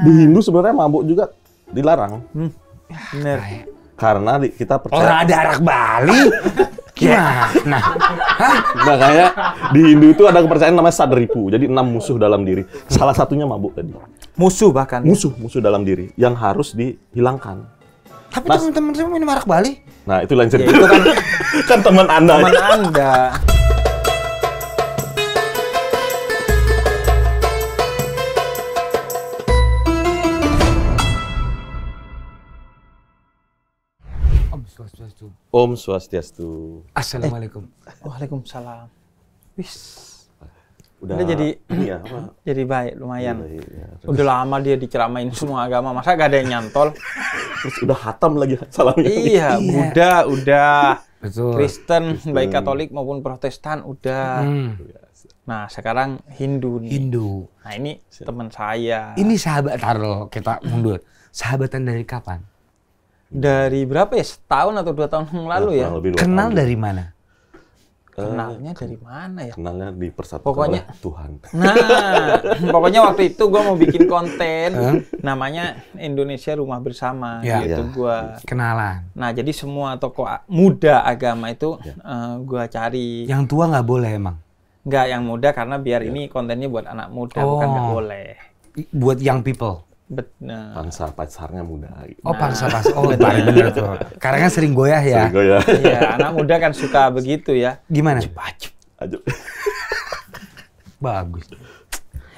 Di Hindu sebenarnya mabuk juga dilarang. Hmm. Bener. Ah, Karena di, kita percaya. Orang ada arak Bali. Iya. Gimana? Nah. Hah? Makanya di Hindu itu ada kepercayaan namanya sadripu. Jadi enam musuh dalam diri. Salah satunya mabuk tadi. Musuh bahkan? Musuh, musuh dalam diri. Yang harus dihilangkan. Tapi nah, teman-teman saya minum arak Bali. Nah, itu lain cerita. Ya, itu kan, kan teman Anda. Teman Anda. Om Swastiastu. Assalamualaikum. Eh. Waalaikumsalam. Wis. Udah, udah jadi ya, apa? jadi baik lumayan. ya, udah lama dia diceramain semua agama, masa gak ada yang nyantol? terus udah hatam lagi salamnya. Iya, iya. Buddha udah. Betul. Kristen, Kristen, baik Katolik maupun Protestan udah. Hmm. Nah, sekarang Hindu nih. Hindu. Nah, ini teman saya. Ini sahabat Taro, kita mundur. Sahabatan dari kapan? dari berapa ya setahun atau dua tahun yang lalu nah, ya. Lebih Kenal tahun. dari mana? Eh, Kenalnya dari mana ya? Kenalnya di persatuan pokoknya, Tuhan. Nah, pokoknya waktu itu gue mau bikin konten, namanya Indonesia Rumah Bersama, ya, gitu ya. gue. Kenalan. Nah, jadi semua toko muda agama itu ya. uh, eh, gue cari. Yang tua nggak boleh emang? Nggak, yang muda karena biar ya. ini kontennya buat anak muda, oh. bukan nggak oh. boleh. Buat young people? Benar. Pangsa pasarnya muda. Oh, nah. pangsa Oh, benar tuh. Karena kan sering goyah ya. Sering goyah. Iya, anak muda kan suka begitu ya. Gimana? Ajep, ajep. ajep. Bagus.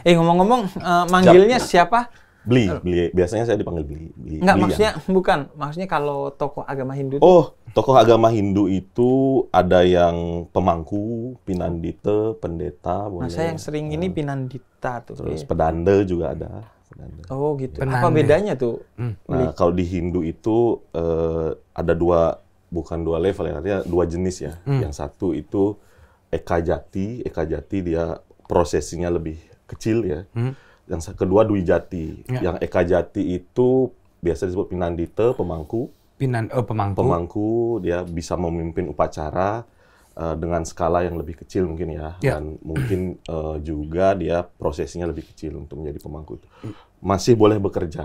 Eh, ngomong-ngomong, uh, manggilnya Jam. siapa? Beli, beli. Biasanya saya dipanggil beli. beli Enggak, beli maksudnya yang. bukan. Maksudnya kalau tokoh agama Hindu. Oh, tokoh agama Hindu itu ada yang pemangku, pinandite, pendeta. Boleh. Nah, saya yang sering ini ah. pinandita tuh. Terus pedande juga ada penanda. Oh gitu. Penanda. Apa bedanya tuh? Hmm. Nah kalau di Hindu itu uh, ada dua bukan dua level ya artinya dua jenis ya. Hmm. Yang satu itu Eka Jati, Eka Jati dia prosesinya lebih kecil ya. Hmm. Yang kedua Dwi Jati. Ya. Yang Eka Jati itu biasa disebut Pinandite, pemangku. Pinan, oh, pemangku. Pemangku dia bisa memimpin upacara Eh, dengan skala yang lebih kecil mungkin ya yeah. dan mungkin uh, juga dia prosesnya lebih kecil untuk menjadi pemangku itu hmm. masih boleh bekerja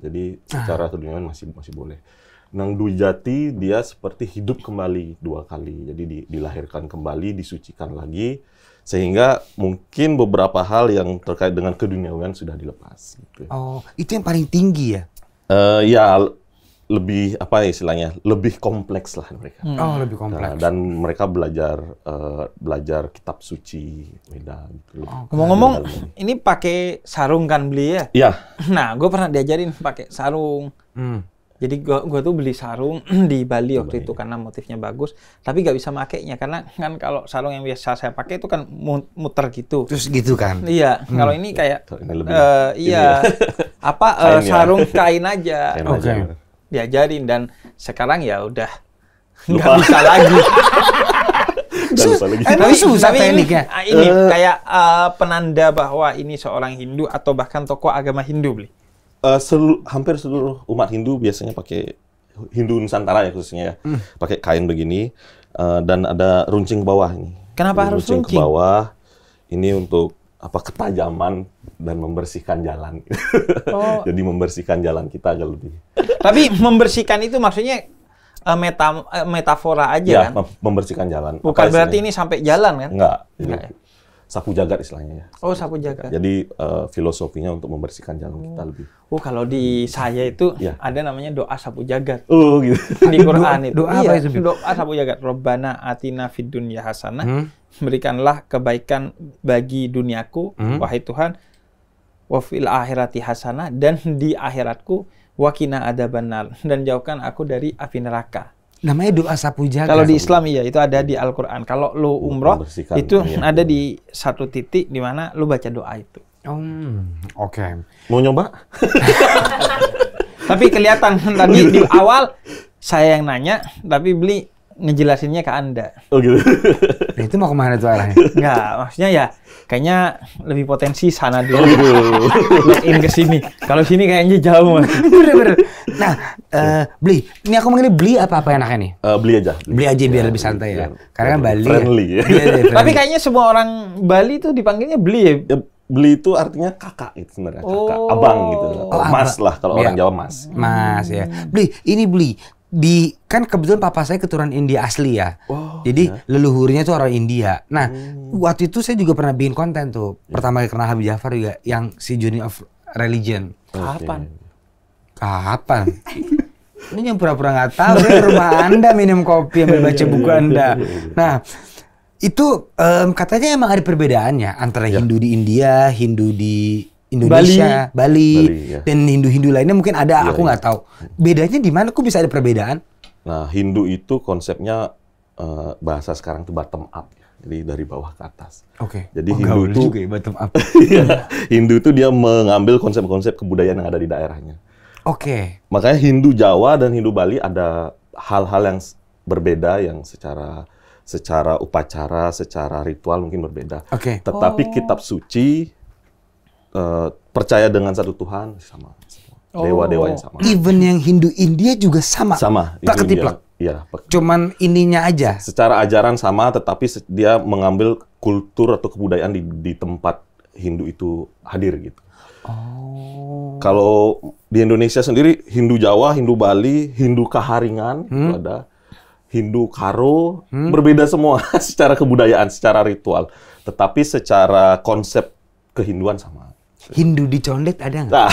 jadi ah. secara keduniaan masih masih boleh Nang Dujati dia seperti hidup kembali dua kali jadi di, dilahirkan kembali disucikan lagi sehingga mungkin beberapa hal yang terkait dengan keduniawian sudah dilepas gitu. Ya. oh itu yang paling tinggi ya uh, ya lebih apa istilahnya lebih kompleks lah mereka. Hmm. Oh lebih kompleks. Nah, dan mereka belajar uh, belajar kitab suci beda gitu. ngomong oh, Ngomong-ngomong, ini pakai sarung kan beli ya? Iya. Nah, gue pernah diajarin pakai sarung. Hmm. Jadi gue gua tuh beli sarung di Bali waktu Bali. itu karena motifnya bagus, tapi gak bisa makainya karena kan kalau sarung yang biasa saya pakai itu kan muter gitu. Terus gitu kan? Iya. Hmm. Kalau ini kayak ini lebih uh, iya ya. apa uh, sarung kain aja. Kain okay diajarin dan sekarang ya udah nggak bisa lagi. Tapi susah tekniknya. Ah, ini, uh, kayak uh, penanda bahwa ini seorang Hindu atau bahkan tokoh agama Hindu, beli. Uh, eh, selu, hampir seluruh umat Hindu biasanya pakai Hindu Nusantara ya khususnya ya, hmm. pakai kain begini uh, dan ada runcing bawah ini. Kenapa ini harus runcing? runcing? Ke bawah ini untuk apa ketajaman dan membersihkan jalan. Oh. Jadi membersihkan jalan kita agak lebih. Tapi membersihkan itu maksudnya eh, meta eh, metafora aja ya, kan? membersihkan jalan. Bukan apa berarti ini sampai jalan kan? Enggak. Jadi, Enggak ya? Sapu jagat istilahnya ya. Oh, sapu jagat. Jadi uh, filosofinya untuk membersihkan jalan oh. kita lebih. Oh, kalau di saya itu ya. ada namanya doa sapu jagat. Oh, gitu. Di Quran doa, itu. Doa apa iya, itu? Doa sapu jagat. Robbana atina fid dunya hasanah hmm? berikanlah kebaikan bagi duniaku hmm. wahai Tuhan wa fil akhirati hasanah dan di akhiratku wakina ada benar dan jauhkan aku dari api neraka. Namanya doa sapu jaga. Kalau di Islam iya itu ada di Al-Qur'an. Kalau lu umroh itu ya. ada di satu titik di mana lu baca doa itu. Hmm, oke. Okay. Mau nyoba? tapi kelihatan tadi di awal saya yang nanya tapi beli ngejelasinnya ke Anda. Oh gitu. Nah, itu mau kemana tuh arahnya? Enggak, maksudnya ya kayaknya lebih potensi sana dulu. Oh, Lain gitu. ke sini. Kalau sini kayaknya jauh mas. bener, bener. Nah, uh, eh, beli. Ini aku mengenai beli apa apa yang enaknya nih? Uh, eh, beli aja. Beli, aja biar ya, lebih santai ya. ya. Karena kan Bali. Ya. Friendly. Ya. ya, friendly. Tapi kayaknya semua orang Bali tuh dipanggilnya beli ya. ya beli itu artinya kakak itu sebenarnya kakak oh. abang gitu oh, mas lah kalau ya. orang iya. Jawa mas mas ya beli ini beli di kan kebetulan papa saya keturunan India asli ya. Wow, oh, Jadi ya. leluhurnya itu orang India. Nah, hmm. waktu itu saya juga pernah bikin konten tuh. Pertama kali kenal Habib Jafar juga yang si Journey of Religion. Kapan? Kapan? Ini yang pura-pura nggak -pura tahu. Ini rumah Anda minum kopi ambil baca iya, iya, buku iya, Anda. Nah, itu um, katanya emang ada perbedaannya antara ya. Hindu di India, Hindu di Indonesia, Bali, Bali, Bali ya. dan Hindu-Hindu lainnya mungkin ada, ya, aku iya. nggak ya. tahu. Bedanya di mana? Kok bisa ada perbedaan? Nah, Hindu itu konsepnya uh, bahasa sekarang itu bottom up, ya, jadi dari bawah ke atas. Oke. Okay. Jadi oh, Hindu itu juga ya, bottom up. Iya, Hindu itu dia mengambil konsep-konsep kebudayaan yang ada di daerahnya. Oke. Okay. Makanya Hindu Jawa dan Hindu Bali ada hal-hal yang berbeda yang secara secara upacara, secara ritual mungkin berbeda. Oke. Okay. Tetapi oh. kitab suci Eh, percaya dengan satu Tuhan sama. Dewa-dewanya oh. sama. Even yang Hindu India juga sama. Sama. Plak Iya. Cuman ininya aja. Secara ajaran sama, tetapi dia mengambil kultur atau kebudayaan di, di tempat Hindu itu hadir gitu. Oh. Kalau di Indonesia sendiri Hindu Jawa, Hindu Bali, Hindu Kaharingan hmm? ada, Hindu Karo hmm? berbeda semua secara kebudayaan, secara ritual, tetapi secara konsep kehinduan sama. Hindu dicondet ada nggak?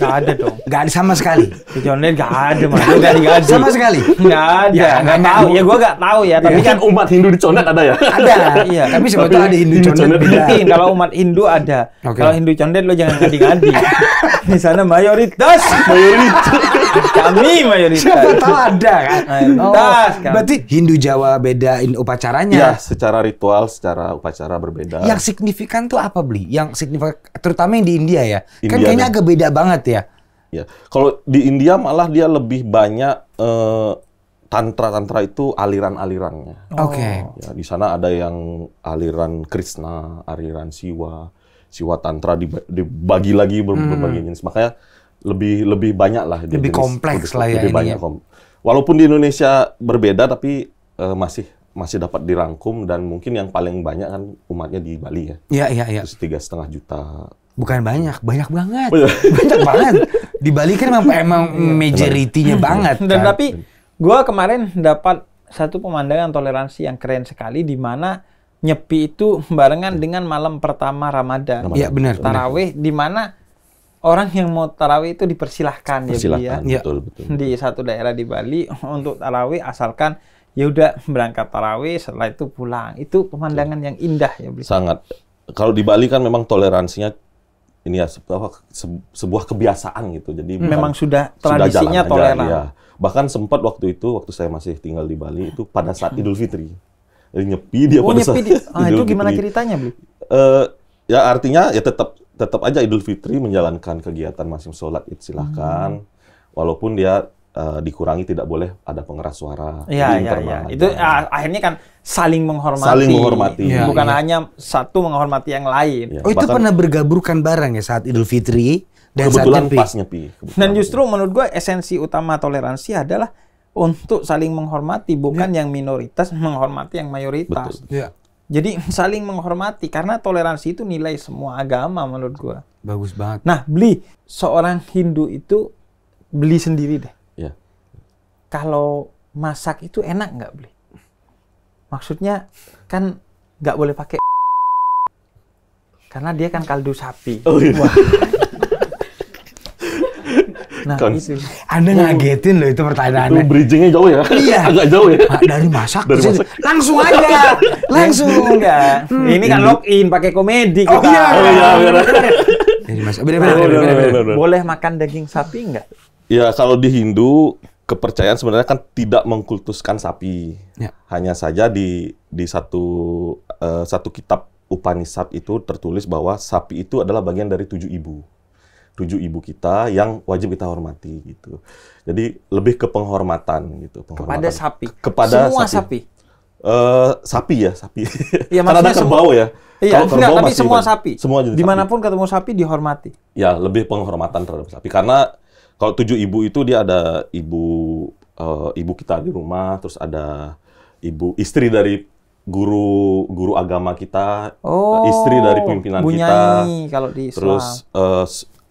Nggak ada dong. nggak ada sama sekali. Dicondet nggak ada mah. Gak ada Sama sekali. nggak ada. Ya, nggak tahu. Ya gue nggak tahu ya. Tapi ya. kan umat Hindu dicondet ada ya? Ada. iya. Tapi sebetulnya ada Hindu, Hindu condet. condet. Kalau umat Hindu ada. Okay. Kalau Hindu condet lo jangan ganti-ganti. Di sana mayoritas. Mayoritas. Kami mayoritas. Siapa tahu ada kan? Oh, kan? berarti Hindu Jawa beda upacaranya. Ya, secara ritual, secara upacara berbeda. Yang signifikan tuh apa, beli? Yang signifikan, terutama yang di India ya. Kan India kan kayaknya agak beda banget ya. Ya, kalau di India malah dia lebih banyak eh, tantra-tantra itu aliran-alirannya. Oke. Okay. Ya, di sana ada yang aliran Krishna, aliran Siwa, Siwa tantra dibagi lagi berbagai hmm. jenis. Makanya lebih lebih banyak lah lebih jenis, kompleks lebih, lah ya lebih banyak ya. kom walaupun di Indonesia berbeda tapi uh, masih masih dapat dirangkum dan mungkin yang paling banyak kan umatnya di Bali ya iya iya iya tiga setengah juta bukan banyak banyak banget banyak banget di Bali kan emang, emang iya. majoritinya iya. banget kan? dan tapi gua kemarin dapat satu pemandangan toleransi yang keren sekali di mana nyepi itu barengan iya. dengan malam pertama Ramadan. Iya benar. Taraweh di mana orang yang mau tarawih itu dipersilahkan, dipersilahkan ya, ya, betul, ya. betul. di satu daerah di Bali untuk tarawih asalkan ya udah berangkat tarawih setelah itu pulang itu pemandangan betul. yang indah ya Bli. sangat kalau di Bali kan memang toleransinya ini ya sebuah, sebuah kebiasaan gitu jadi memang sudah tradisinya sudah toleran ya. bahkan sempat waktu itu waktu saya masih tinggal di Bali itu pada saat Idul Fitri jadi nyepi dia oh, pada nyepi saat di, ah, itu gimana Fitri. ceritanya Bli? Uh, eh, ya artinya ya tetap tetap aja Idul Fitri menjalankan kegiatan masing sholat id silahkan, hmm. walaupun dia uh, dikurangi tidak boleh ada pengeras suara. Iya iya iya. Itu uh, akhirnya kan saling menghormati. Saling menghormati. Ya, Bukan ya. hanya satu menghormati yang lain. Ya. Oh itu Bahkan, pernah bergaburkan bareng ya saat Idul Fitri dan kebetulan saat nyepi. pas nyepi. Kebetulan dan justru nyepi. menurut gue esensi utama toleransi adalah untuk saling menghormati bukan ya. yang minoritas menghormati yang mayoritas. Betul. Ya. Jadi saling menghormati karena toleransi itu nilai semua agama menurut gua. Bagus banget. Nah, beli seorang Hindu itu beli sendiri deh. Iya. Kalau masak itu enak nggak beli? Maksudnya kan nggak boleh pakai karena dia kan kaldu sapi. Oh, iya. Wah, Nah, kan. gitu. Anda ngagetin loh itu pertanyaannya. Itu bridgingnya jauh ya? Iya. Agak jauh ya? Dari masak. Dari masak. Langsung aja. Langsung. Enggak. Hmm. Ini kan hmm. login pakai komedi oh, kita. Oh iya. Oh, iya. Dari masak. bener, bener. Boleh makan daging sapi enggak? Ya kalau di Hindu kepercayaan sebenarnya kan tidak mengkultuskan sapi. Ya. Hanya saja di di satu uh, satu kitab Upanishad itu tertulis bahwa sapi itu adalah bagian dari tujuh ibu tujuh ibu kita yang wajib kita hormati gitu. Jadi lebih ke penghormatan gitu. Penghormatan. Kepada sapi. kepada semua sapi. sapi. Uh, sapi ya sapi. Iya, Karena ada kerbau semua, ya. Iya, Kalau kerbau tapi masih semua sapi. Semua jenis Dimanapun sapi. ketemu sapi dihormati. Ya lebih penghormatan terhadap sapi. Karena kalau tujuh ibu itu dia ada ibu uh, ibu kita di rumah, terus ada ibu istri dari guru guru agama kita, oh, istri dari pimpinan kita, kalau di Islam. terus uh,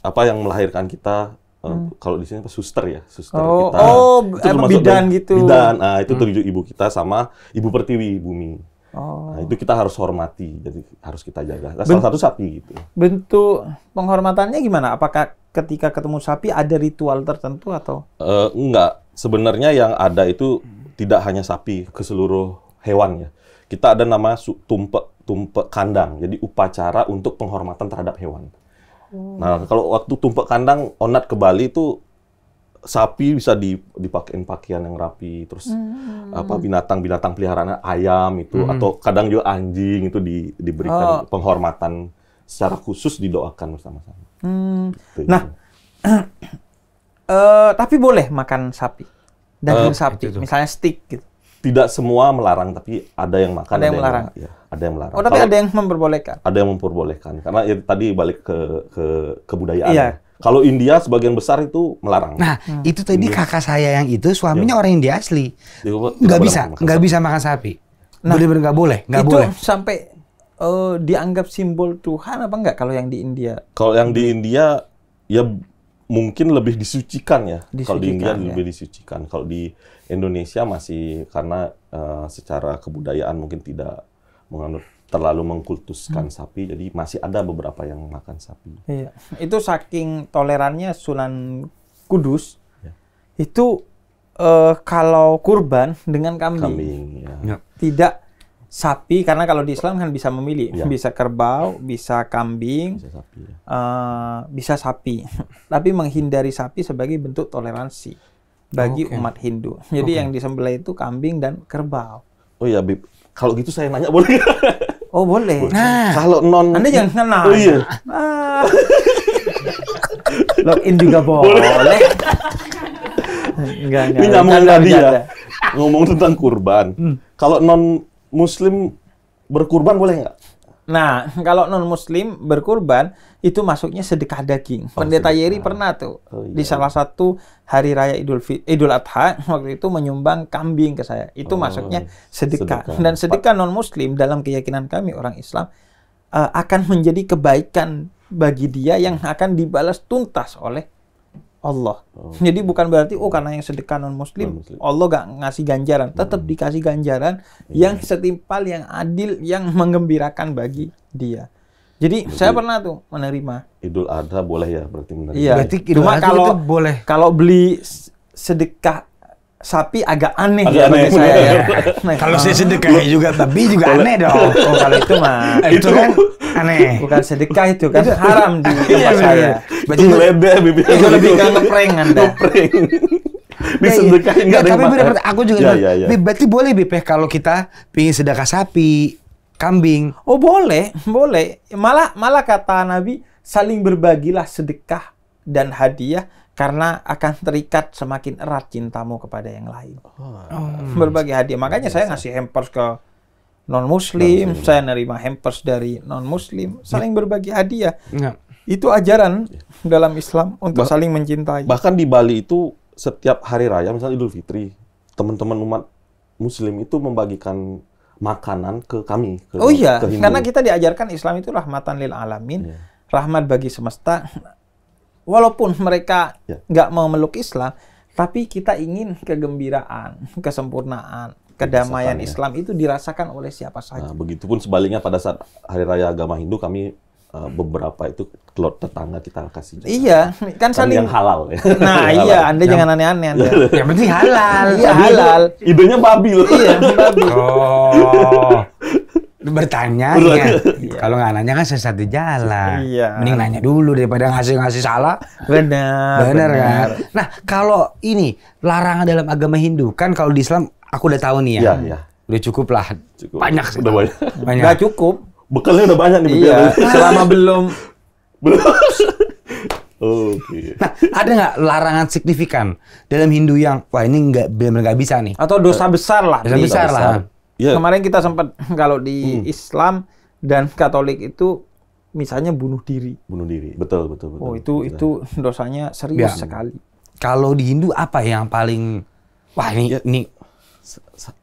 apa yang melahirkan kita eh, hmm. kalau di sini apa suster ya suster oh, kita oh itu bidan dari, gitu bidan nah, itu hmm. tujuh ibu kita sama ibu pertiwi bumi oh. nah, itu kita harus hormati jadi harus kita jaga nah, salah satu sapi gitu bentuk penghormatannya gimana apakah ketika ketemu sapi ada ritual tertentu atau uh, enggak sebenarnya yang ada itu tidak hanya sapi ke seluruh hewan ya kita ada nama tumpek tumpek kandang jadi upacara untuk penghormatan terhadap hewan Hmm. Nah, kalau waktu tumpuk kandang onat ke Bali itu sapi bisa dipakein pakaian yang rapi, terus hmm. apa binatang-binatang peliharaan ayam itu hmm. atau kadang juga anjing itu di, diberikan oh. penghormatan secara khusus didoakan bersama-sama. Hmm. Gitu. Nah, uh, tapi boleh makan sapi, daging uh, sapi, misalnya steak gitu tidak semua melarang tapi ada yang makan ada yang, ada melarang yang, ya, ada yang melarang oh tapi kalau, ada yang memperbolehkan ada yang memperbolehkan karena ya, tadi balik ke ke kebudayaan iya. kalau India sebagian besar itu melarang nah hmm. itu tadi India. kakak saya yang itu suaminya ya. orang India asli nggak bisa nggak bisa makan sapi nah, boleh nggak boleh nggak boleh sampai uh, dianggap simbol Tuhan apa enggak kalau yang di India kalau yang di India ya mungkin lebih disucikan ya. Disucikan, kalau di India ya. lebih disucikan. Kalau di Indonesia masih karena uh, secara kebudayaan mungkin tidak menganut terlalu mengkultuskan hmm. sapi, jadi masih ada beberapa yang makan sapi. Iya, itu saking tolerannya Sunan Kudus ya. itu uh, kalau kurban dengan kambing, kambing ya. ya. tidak sapi karena kalau di Islam kan bisa memilih ya. bisa kerbau bisa kambing bisa sapi, ya. uh, bisa sapi. tapi menghindari sapi sebagai bentuk toleransi bagi okay. umat Hindu jadi okay. yang disembelih itu kambing dan kerbau oh ya Bib kalau gitu saya nanya boleh oh boleh nah kalau non Anda jangan kenal oh iya ah. login juga boleh, boleh. enggak enggak ini nyamuk tadi ya ngomong tentang kurban hmm. kalau non Muslim berkurban boleh nggak? Nah, kalau non Muslim berkurban itu masuknya sedekah daging. Oh, Pendeta Yeri pernah tuh oh, iya. di salah satu hari raya Idul Fit, Idul Adha waktu itu menyumbang kambing ke saya. Itu oh, masuknya sedekah. sedekah. Dan sedekah non Muslim dalam keyakinan kami orang Islam uh, akan menjadi kebaikan bagi dia yang akan dibalas tuntas oleh Allah. Oh. Jadi bukan berarti oh karena yang sedekah non muslim, Allah gak ngasih ganjaran, tetap hmm. dikasih ganjaran yeah. yang setimpal, yang adil, yang menggembirakan bagi dia. Jadi Jadi saya pernah tuh menerima. Idul Adha boleh ya berarti menerima. Iya. Berarti Cuma kalau boleh. Kalau beli sedekah sapi agak aneh agak ya aneh, bagi saya ya. kalau saya sedekah juga tapi juga aneh dong. Oh, kalau itu mah eh, itu, kan aneh. Bukan sedekah itu kan haram di iya, tempat saya. Berarti itu lebih Itu lebih ke ngeprank Anda. Ngeprank. Ya, Disedekahin iya. enggak ada. Tapi benar aku juga. Ya, ya, ya. Berarti boleh bibi ya, kalau kita pingin sedekah sapi, kambing. Oh, boleh, boleh. Malah malah kata Nabi saling berbagilah sedekah dan hadiah karena akan terikat semakin erat cintamu kepada yang lain. Oh. Berbagai hadiah. Hmm. Makanya Biasa. saya ngasih hampers ke non muslim, non saya nerima hampers dari non muslim, saling ya. berbagi hadiah. Ya. Itu ajaran dalam Islam untuk bah saling mencintai. Bahkan di Bali itu setiap hari raya misalnya Idul Fitri, teman-teman umat muslim itu membagikan makanan ke kami. Ke, oh iya, karena kita diajarkan Islam itu rahmatan lil alamin, ya. rahmat bagi semesta walaupun mereka ya. nggak yeah. mau meluk Islam, tapi kita ingin kegembiraan, kesempurnaan, kedamaian Islam itu dirasakan oleh siapa saja. Nah, begitupun sebaliknya pada saat Hari Raya Agama Hindu kami Uh, beberapa itu klot tetangga kita kasih. Iya, kan saling yang halal ya. Nah, iya, halal. iya, Anda yang... jangan aneh-aneh Anda. yang penting halal. Iya, halal. Idenya babi loh. Iya, babi. Oh bertanya gitu. kalau nggak nanya kan sesat di jalan iya. mending nanya dulu daripada ngasih ngasih salah benar benar kan nah kalau ini larangan dalam agama Hindu kan kalau di Islam aku udah tahu nih ya, iya, iya. udah cukup lah cukup. banyak sih udah banyak banyak nggak cukup bekalnya udah banyak nih iya. selama belum belum Oke. Okay. Nah, ada nggak larangan signifikan dalam Hindu yang wah ini nggak benar nggak bisa nih? Atau dosa besar lah. Dosa besar, besar lah. Yeah. Kemarin kita sempat kalau di hmm. Islam dan Katolik itu misalnya bunuh diri. Bunuh diri, betul betul betul. Oh itu betul. itu dosanya serius Biar. Ya. sekali. Kalau di Hindu apa yang paling wah ini ya, ini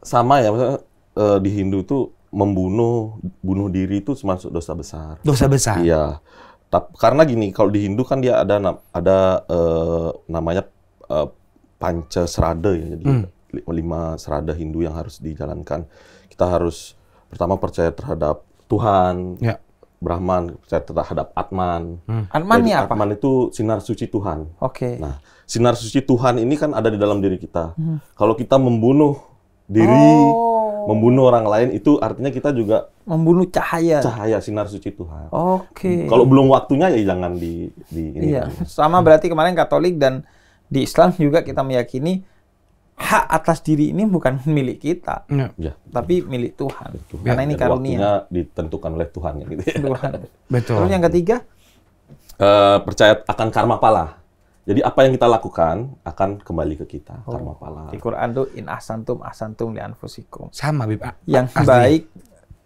sama ya maksudnya uh, di Hindu tuh membunuh bunuh diri itu termasuk dosa besar. Dosa besar. Iya. Tapi karena gini kalau di Hindu kan dia ada ada uh, namanya uh, eh, panca ya jadi. Hmm lima serada Hindu yang harus dijalankan. Kita harus pertama percaya terhadap Tuhan, ya. Brahman, percaya terhadap Atman. Hmm. Atman ini apa? Atman itu sinar suci Tuhan. Oke. Okay. Nah, sinar suci Tuhan ini kan ada di dalam diri kita. Hmm. Kalau kita membunuh diri, oh. membunuh orang lain itu artinya kita juga membunuh cahaya. Cahaya sinar suci Tuhan. Oke. Okay. Kalau belum waktunya ya jangan di di ini. Iya. Kan. Sama berarti kemarin Katolik dan di Islam juga kita meyakini hak atas diri ini bukan milik kita, ya. ya tapi milik Tuhan. Betul. Karena ini karunia. ditentukan oleh Tuhan gitu. Ya. Tuhan. Betul. Terus yang ketiga, uh, percaya akan karma pala. Jadi apa yang kita lakukan akan kembali ke kita, oh. karma pala. Di Quran itu, in asantum asantum li anfusikum. Sama Bipa. Yang Asli. baik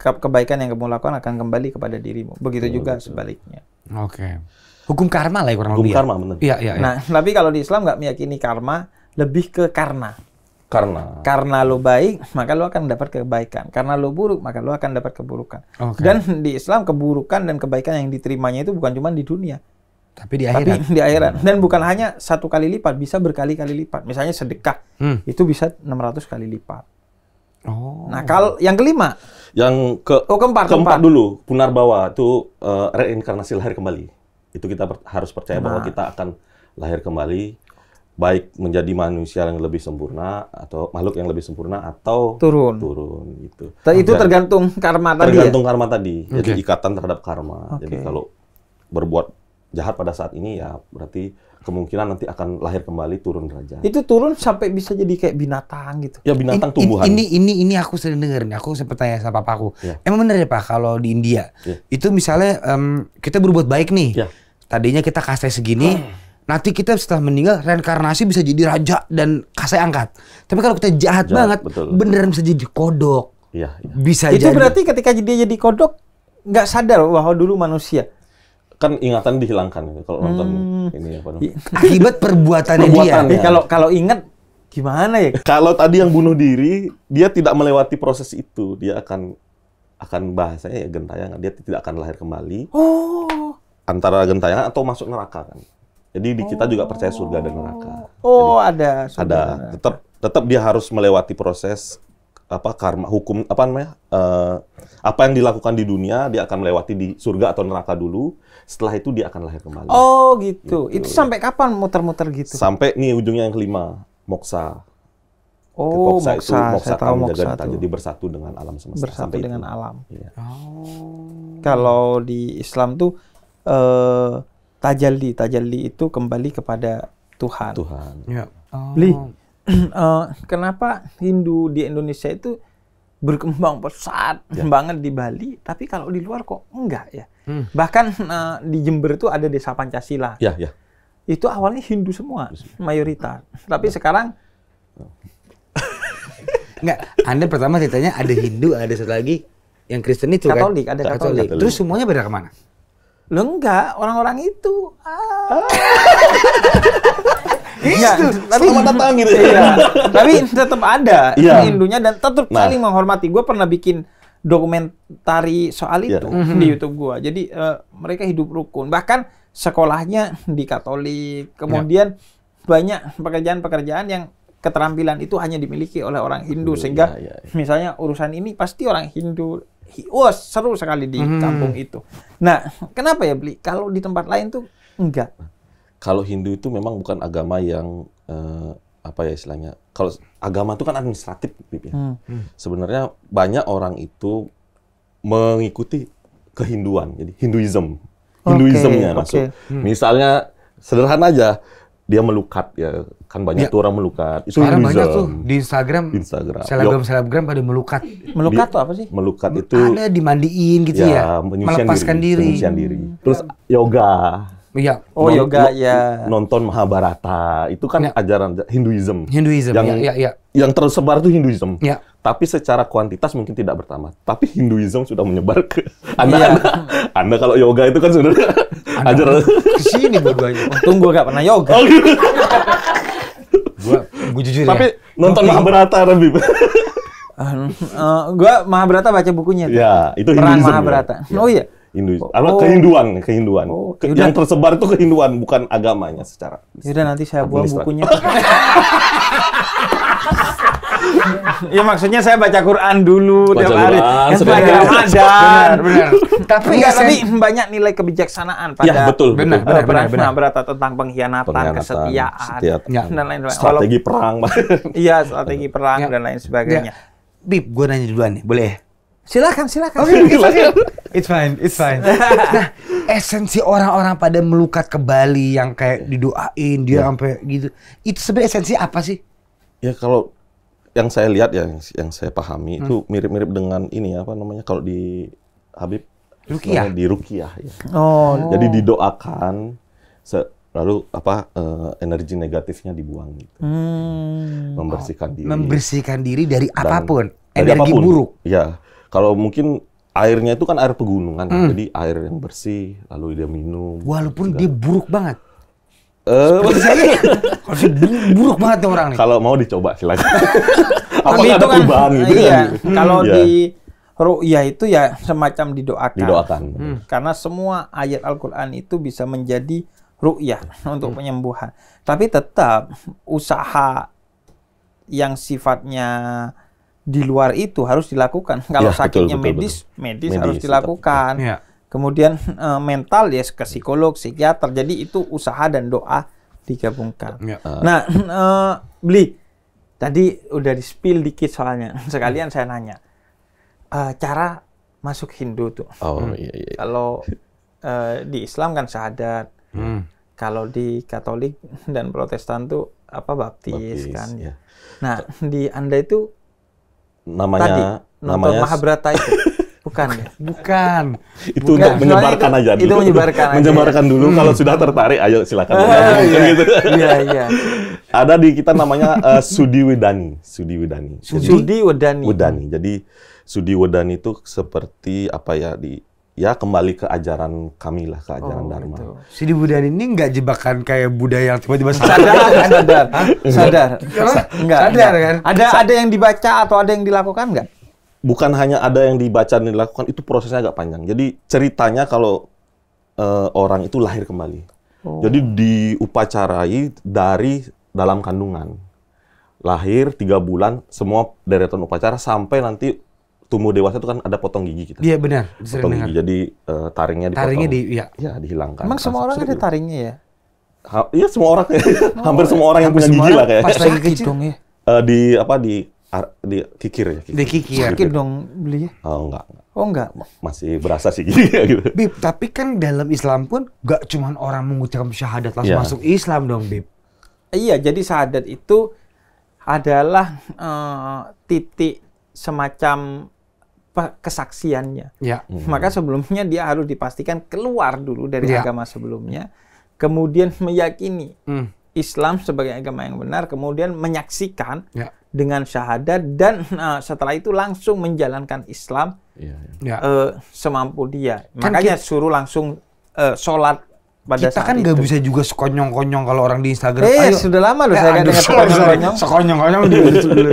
kebaikan yang kamu lakukan akan kembali kepada dirimu. Begitu oh, juga betul. sebaliknya. Oke. Okay. Hukum karma lah ya kurang Hukum lebih. Hukum ya? karma benar. Iya, iya, ya. Nah, tapi kalau di Islam nggak meyakini karma, lebih ke karena. Karena. Karena lo baik, maka lo akan dapat kebaikan. Karena lo buruk, maka lo akan dapat keburukan. Okay. Dan di Islam keburukan dan kebaikan yang diterimanya itu bukan cuma di dunia. Tapi di akhirat. Tapi di akhirat. Hmm. Dan bukan hanya satu kali lipat, bisa berkali-kali lipat. Misalnya sedekah, hmm. itu bisa 600 kali lipat. Oh. Nah, kalau yang kelima, yang ke oh, keempat, keempat, keempat dulu, Punarbawa itu uh, reinkarnasi lahir kembali. Itu kita harus percaya nah. bahwa kita akan lahir kembali baik menjadi manusia yang lebih sempurna atau makhluk yang lebih sempurna atau turun turun gitu. Itu tergantung karma tadi. Ya? Tergantung ya? karma tadi. Okay. Jadi ikatan terhadap karma. Okay. Jadi kalau berbuat jahat pada saat ini ya berarti kemungkinan nanti akan lahir kembali turun derajat. Itu turun sampai bisa jadi kayak binatang gitu. Ya binatang tumbuhan. Ini ini ini aku sering dengar nih. Aku sempat tanya sama papaku. Ya. Emang bener ya Pak kalau di India ya. itu misalnya um, kita berbuat baik nih. Ya. Tadinya kita kasih segini. Hmm nanti kita setelah meninggal reinkarnasi bisa jadi raja dan kasih angkat. Tapi kalau kita jahat, jahat banget, betul. beneran bisa jadi kodok. Iya. Ya. Bisa Itu jadi. berarti ketika dia jadi kodok nggak sadar bahwa dulu manusia kan ingatan dihilangkan kalau nonton hmm. ini apa namanya. Iya. Akibat perbuatannya, perbuatannya dia. Iya. Kalau kalau ingat gimana ya? Kalau tadi yang bunuh diri, dia tidak melewati proses itu, dia akan akan bahasanya ya gentayangan, dia tidak akan lahir kembali. Oh. Antara gentayangan atau masuk neraka kan. Jadi di kita juga percaya surga dan neraka. Oh, Jadi, ada surga ada neraka. tetap tetap dia harus melewati proses apa karma hukum apa namanya uh, apa yang dilakukan di dunia dia akan melewati di surga atau neraka dulu setelah itu dia akan lahir kembali oh gitu, gitu. itu sampai kapan muter-muter gitu sampai nih ujungnya yang kelima moksa oh moksa, moksa itu moksa saya tahu moksa itu. jadi bersatu dengan alam semesta bersatu sampai dengan itu. alam ya. oh. kalau di Islam tuh uh, tajalli tajalli itu kembali kepada Tuhan. Tuhan. Ya. Oh. Li, uh, kenapa Hindu di Indonesia itu berkembang pesat ya. banget di Bali, tapi kalau di luar kok enggak ya? Hmm. Bahkan uh, di Jember itu ada desa Pancasila. Ya, ya. Itu awalnya Hindu semua, mayoritas. Tapi ya. sekarang Enggak, Anda pertama ceritanya ada Hindu, ada satu lagi yang Kristen itu kan? Katolik, kan? ada Katolik. Katolik. Terus semuanya beda kemana? Lo enggak, orang-orang itu. Ah. Iya, tapi datang gitu. Iya. tapi tetap ada yeah. Indunya dan tetap nah. saling menghormati. Gue pernah bikin dokumentari soal itu yeah. di YouTube gue. Jadi uh, mereka hidup rukun. Bahkan sekolahnya di Katolik. Kemudian yeah. banyak pekerjaan-pekerjaan yang keterampilan itu hanya dimiliki oleh orang Hindu iya, sehingga yeah, yeah, misalnya urusan ini pasti orang Hindu wah seru sekali di hmm. kampung itu. Nah, kenapa ya beli? Kalau di tempat lain tuh enggak. Kalau Hindu itu memang bukan agama yang uh, apa ya istilahnya. Kalau agama itu kan administratif, ya. Hmm. hmm. Sebenarnya banyak orang itu mengikuti kehinduan, jadi Hinduism, Hinduismnya okay, masuk. Hmm. Misalnya sederhana aja, dia melukat ya kan banyak ya. tuh orang melukat itu sekarang banyak tuh di Instagram Instagram selebgram selebgram pada melukat melukat di, tuh apa sih melukat itu ada dimandiin gitu ya, ya melepaskan diri, diri. diri terus yoga Iya. Oh non, yoga ya. Nonton Mahabharata itu kan ya. ajaran Hinduism. Hinduism. Yang, ya, ya, ya. yang tersebar itu Hinduism. Ya tapi secara kuantitas mungkin tidak bertambah. Tapi Hinduism sudah menyebar ke Anda. Iya. Anda, anda kalau yoga itu kan sebenarnya ajaran ke sini berduanya. Untung oh, gue gak pernah yoga. Oh, gitu. gua, gua jujur tapi, ya. Tapi nonton okay. Mahabharata lebih. Ah, uh, eh, gue Mahabharata baca bukunya tuh. Ya, itu Perang Hinduism. Mahabharata. Ya. Oh iya. Hinduism. oh, kehinduan, kehinduan. Oh, Ke, yang tersebar itu kehinduan, bukan agamanya secara. Yaudah nanti saya buang bukunya. ya maksudnya saya baca Quran dulu baca tiap hari. Quran, sebelum Benar. Tapi ya, tapi banyak nilai kebijaksanaan ya, pada ya, betul, benar, benar, benar, benar. tentang pengkhianatan, pengkhianatan kesetiaan, setiap, ya. dan lain sebagainya. Strategi perang. Iya, strategi perang ya. dan lain sebagainya. Bib, gue nanya duluan nih, boleh? Silakan, silakan. Oke, oh, okay, iya, iya, iya. it's fine, it's fine. nah, esensi orang-orang pada melukat ke Bali yang kayak didoain dia yeah. sampai gitu, itu sebenarnya esensi apa sih? Ya kalau yang saya lihat ya, yang, saya pahami hmm. itu mirip-mirip dengan ini apa namanya kalau di Habib Rukiah. di Rukiah ya. Oh. Jadi didoakan lalu apa uh, energi negatifnya dibuang gitu. Hmm. Membersihkan oh. diri. Membersihkan diri dari apapun, energi dari apapun. buruk. Ya. Kalau mungkin airnya itu kan air pegunungan, ya. hmm. jadi air yang bersih lalu dia minum. Walaupun juga. dia buruk banget Eh, uh, buruk banget tuh orang nih. Kalau mau dicoba silakan. Tapi itu kan, perubahan gitu iya, kan? Kalau iya. di ruya itu ya semacam didoakan. Didoakan. Hmm. Karena semua ayat Al-Qur'an itu bisa menjadi ruya untuk hmm. penyembuhan. Tapi tetap usaha yang sifatnya di luar itu harus dilakukan. Kalau ya, sakitnya medis, betul. medis, medis harus dilakukan. ya kemudian e, mental ya ke psikolog, psikiater. Jadi itu usaha dan doa digabungkan. Ya. Nah, e, eh, beli tadi udah di spill dikit soalnya. Sekalian saya nanya. E, cara masuk Hindu tuh. Oh hmm. iya iya. Kalau e, di Islam kan syahadat. Hmm. Kalau di Katolik dan Protestan tuh apa baptis, baptis kan. Ya. Nah, di Anda itu namanya tadi nonton namanya Mahabharata itu. Bukan, bukan. itu bukan. untuk menyebarkan itu, aja dulu. Itu menyebarkan aja. Menyebarkan dulu hmm. kalau sudah tertarik ayo silakan. Ah, iya. gitu. Iya. iya, iya. Ada di kita namanya uh, Sudi Wedani, Sudi Wedani. Sudi, Sudi Wedani. Wedani. Jadi Sudi Wedani itu seperti apa ya di ya kembali ke ajaran kami lah ke ajaran oh, gitu. Dharma. Gitu. Sidi ini nggak jebakan kayak budaya yang tiba-tiba sadar, sadar, sadar, sadar, enggak, sadar kan? Ada ada yang dibaca atau ada yang dilakukan nggak? bukan hanya ada yang dibaca dan dilakukan, itu prosesnya agak panjang. Jadi ceritanya kalau uh, orang itu lahir kembali. Oh. Jadi diupacarai dari dalam kandungan. Lahir tiga bulan, semua deretan upacara sampai nanti tumbuh dewasa itu kan ada potong gigi kita. Iya benar. Potong gigi jadi uh, taringnya dipotong. Taringnya di, ya. ya dihilangkan. Emang semua orang ada taringnya ya? iya semua orang, oh, hampir semua orang yang punya gigi lah kayaknya. Pas lagi kecil dong ya. Uh, eh, di apa di di kikir ya kikir. Di kikir. Sakit dong belinya. Oh enggak. Oh enggak. Masih berasa sih ya, gitu. Bib, tapi kan dalam Islam pun enggak cuma orang mengucapkan syahadat langsung yeah. masuk Islam dong, Bib. Iya, jadi syahadat itu adalah uh, titik semacam kesaksiannya. Ya. -hmm. Maka sebelumnya dia harus dipastikan keluar dulu dari ya. agama sebelumnya, kemudian meyakini. Mm Islam sebagai agama yang benar, kemudian menyaksikan ya. dengan syahadat dan uh, setelah itu langsung menjalankan Islam iya, iya. ya, ya. Uh, semampu dia. Kan Makanya kita, suruh langsung uh, sholat pada kita kan nggak bisa juga sekonyong-konyong kalau orang di Instagram. Eh, Ayo. sudah lama loh eh, saya dengar sekonyong-konyong. Sekonyong-konyong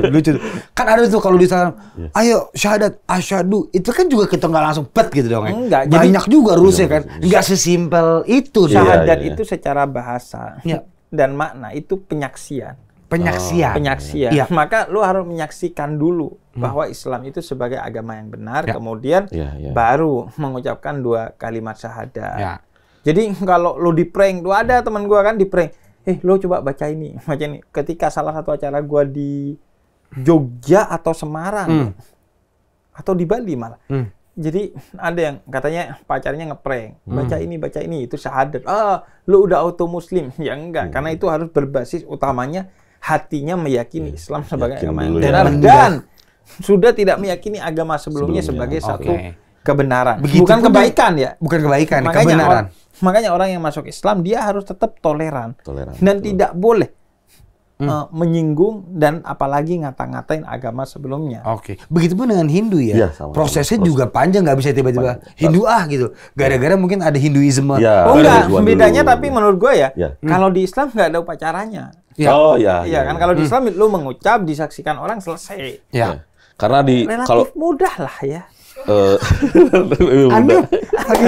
lucu, Kan ada tuh kalau di Instagram, yes. ayo syahadat, asyadu. Itu kan juga kita nggak langsung pet gitu dong. Ya. Enggak, Banyak jadi, juga rulesnya iya, kan. Enggak sesimpel itu. Syahadat iya, iya, itu secara bahasa. Ya dan makna itu penyaksian. Penyaksian. Oh. Penyaksian. Ya. Maka lu harus menyaksikan dulu hmm. bahwa Islam itu sebagai agama yang benar, ya. kemudian ya, ya. baru mengucapkan dua kalimat syahadat. Ya. Jadi kalau lu di prank, lu ada teman gua kan di prank, eh lu coba baca ini, baca ini. Ketika salah satu acara gua di Jogja atau Semarang hmm. atau di Bali malah, hmm jadi ada yang katanya pacarnya ngeprank hmm. baca hmm. ini baca ini itu syahadat ah lu udah auto muslim ya enggak hmm. karena itu harus berbasis utamanya hatinya meyakini hmm. Islam sebagai agama yang benar dan sudah tidak meyakini agama sebelumnya, sebelumnya. sebagai okay. satu kebenaran Begitu bukan kebaikan ya bukan kebaikan makanya kebenaran or, makanya orang yang masuk Islam dia harus tetap toleran, toleran dan betul. tidak boleh hmm. uh, menyinggung dan apalagi ngata-ngatain agama sebelumnya. Oke, okay. begitupun dengan Hindu ya. ya sama, Prosesnya sama. juga panjang, nggak bisa tiba-tiba Hindu ah gitu. Gara-gara ya. mungkin ada Hinduisme. Ya, oh enggak, bedanya dulu. tapi menurut gue ya, ya. Hmm. kalau di Islam nggak ada upacaranya. Ya. Oh ya. Iya ya, kan iya. kalau di hmm. Islam hmm. lu mengucap disaksikan orang selesai. Ya. ya. Karena di Relatif kalau mudah lah ya. Uh, Anu,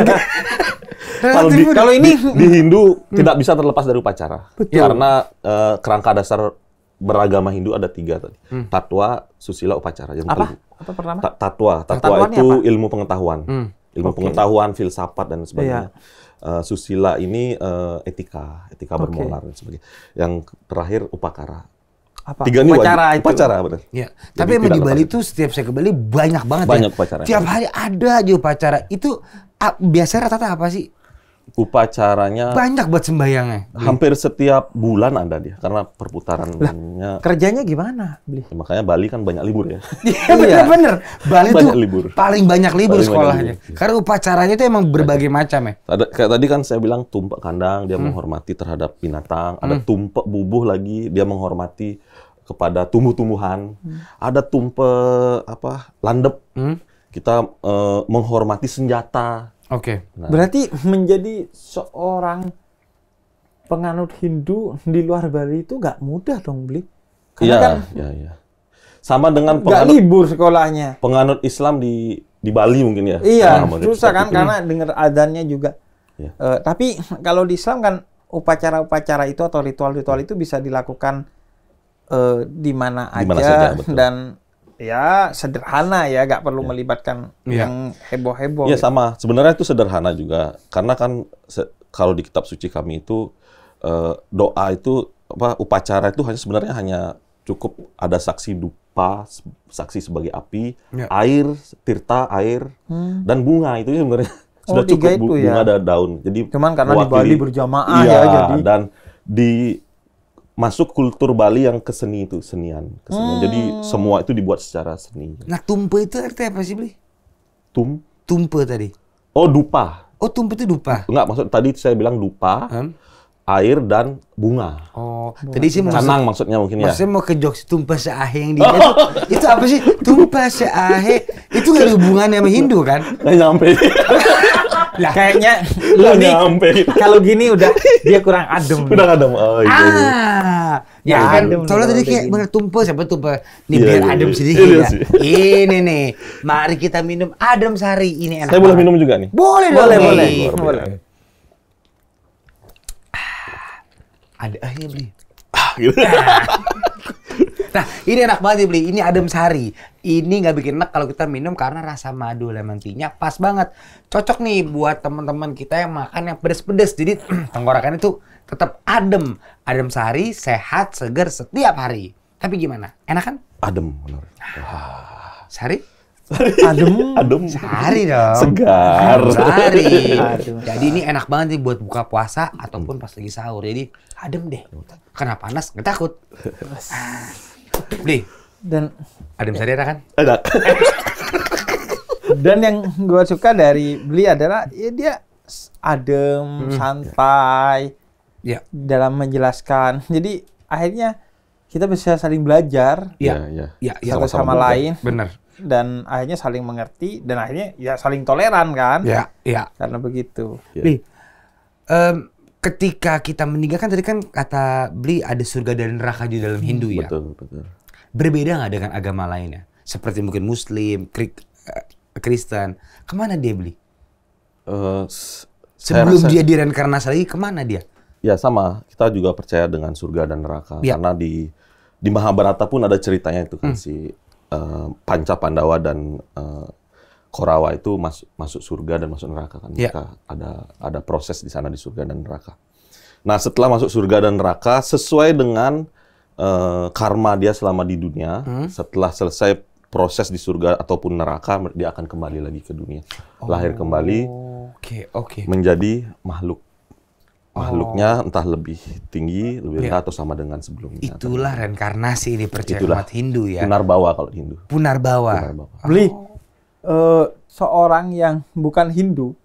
kalau di, kalau ini di, Hindu hmm. tidak bisa terlepas dari upacara Betul. karena uh, kerangka dasar beragama Hindu ada tiga tadi hmm. tatwa susila upacara yang apa apa pertama Ta tatwa tatwa itu apa? ilmu pengetahuan hmm. ilmu okay. pengetahuan filsafat dan sebagainya yeah. Iya. Uh, susila ini uh, etika, etika okay. bermolar dan sebagainya. Yang terakhir upakara, apa tiga ini upacara wajib. itu. Upacara benar. Ya. Tapi yang di Bali itu setiap saya ke Bali banyak banget ya. banyak ya. upacara. Tiap hari ada aja upacara. Itu ah, biasanya rata-rata apa sih? upacaranya banyak buat sembayangnya. Hampir setiap bulan ada dia karena perputarannya. kerjanya gimana? Ya, makanya Bali kan banyak libur ya. Iya, iya bener Bali banyak tuh libur. paling banyak libur paling sekolahnya. Banyak libur. Iya. Karena upacaranya itu emang berbagai macam ya. Ada, kayak tadi kan saya bilang tumpak kandang dia hmm. menghormati terhadap binatang. Ada hmm. tumpak bubuh lagi dia menghormati kepada tumbuh-tumbuhan. Hmm. Ada tumpak apa landep. Hmm. Kita uh, menghormati senjata Oke. Okay. Nah. Berarti menjadi seorang penganut Hindu di luar Bali itu nggak mudah dong, Bli. Iya, kan iya, iya. Sama dengan penganut libur sekolahnya. Penganut Islam di di Bali mungkin ya. Iya, nah, susah kan karena dengar adanya juga. Ya. Uh, tapi kalau di Islam kan upacara-upacara itu atau ritual-ritual itu bisa dilakukan uh, di mana aja, aja saja dan ya sederhana ya, nggak perlu ya. melibatkan ya. yang heboh-heboh. Ya gitu. sama, sebenarnya itu sederhana juga, karena kan kalau di kitab suci kami itu eh, doa itu apa upacara itu hanya sebenarnya hanya cukup ada saksi dupa, saksi sebagai api, ya. air, tirta, air, hmm. dan bunga itu sebenarnya oh, sudah cukup itu ya? bunga ya? ada daun. Jadi cuman karena di Bali berjamaah iya, ya jadi dan di masuk kultur Bali yang keseni itu, kesenian, kesenian. Hmm. Jadi semua itu dibuat secara seni. Nah, tumpe itu artinya apa sih, beli Tum? Tumpe tadi. Oh, dupa. Oh, tumpe itu dupa. Enggak, maksud tadi saya bilang dupa. Hmm? air dan bunga. Oh, bunga. tadi sih canang maksudnya mungkin ya. Maksudnya mau ke jokes tumpah seahe yang di itu, itu apa sih? Tumpah seahe itu nggak ada hubungannya sama Hindu kan? Nggak nyampe. Lah kayaknya lu nih kalau gini udah dia kurang adem. Udah adem. Oh iya. iya. Ah. Ya, ya adem, soalnya tadi kayak bener tumpah siapa tumpah Nih iya, biar adem sedikit ya. Ini nih. Mari kita minum adem sari ini enak. Saya boleh minum juga nih. Boleh boleh boleh. Boleh. Ah, ada ah, ya, beli. Ah, gitu. Nah. Nah, ini enak banget dibeli. Ini adem sehari. Ini nggak bikin enak kalau kita minum karena rasa madu lemon tea-nya pas banget. Cocok nih buat teman-teman kita yang makan yang pedes-pedes. Jadi tenggorokan itu tetap adem. Adem sehari, sehat, seger setiap hari. Tapi gimana? Enak kan? Adem, benar. Ah, sari adem adem sehari dong segar sehari jadi ini enak banget nih buat buka puasa ataupun pas lagi sahur jadi adem deh kena panas nggak takut Beli. Dan ada misalnya ada kan? Ada. Dan yang gue suka dari beli adalah ya dia adem, hmm. Iya. santai. Ya. Dalam menjelaskan. Jadi akhirnya kita bisa saling belajar ya, ya, ya, satu sama, sama lain. Benar. Dan akhirnya saling mengerti dan akhirnya ya saling toleran kan? Ya, ya. Karena begitu. Ya. Bli. um, ketika kita meninggal kan tadi kan kata beli ada surga dan neraka di dalam Hindu ya. Betul, betul. Berbeda nggak dengan agama lainnya? Seperti mungkin Muslim, eh, Kristen. Kemana dia beli? Uh, eh, Sebelum rasa, dia direinkarnasi lagi, kemana dia? Ya sama, kita juga percaya dengan surga dan neraka. Ya. Karena di di Mahabharata pun ada ceritanya itu kan hmm. si uh, Panca Pandawa dan Korawa itu masuk masuk surga dan masuk neraka kan. Ya. Mereka ada ada proses di sana di surga dan neraka. Nah, setelah masuk surga dan neraka sesuai dengan uh, karma dia selama di dunia, hmm. setelah selesai proses di surga ataupun neraka dia akan kembali lagi ke dunia. Oh. Lahir kembali. okay, Okay. Menjadi makhluk makhluknya oh. entah lebih tinggi, lebih ya. rendah yeah. atau sama dengan sebelumnya. Itulah reinkarnasi ini percaya Itulah. umat Hindu ya. Punar bawa kalau Hindu. Punar bawa. Beli. Oh uh, seorang yang bukan Hindu,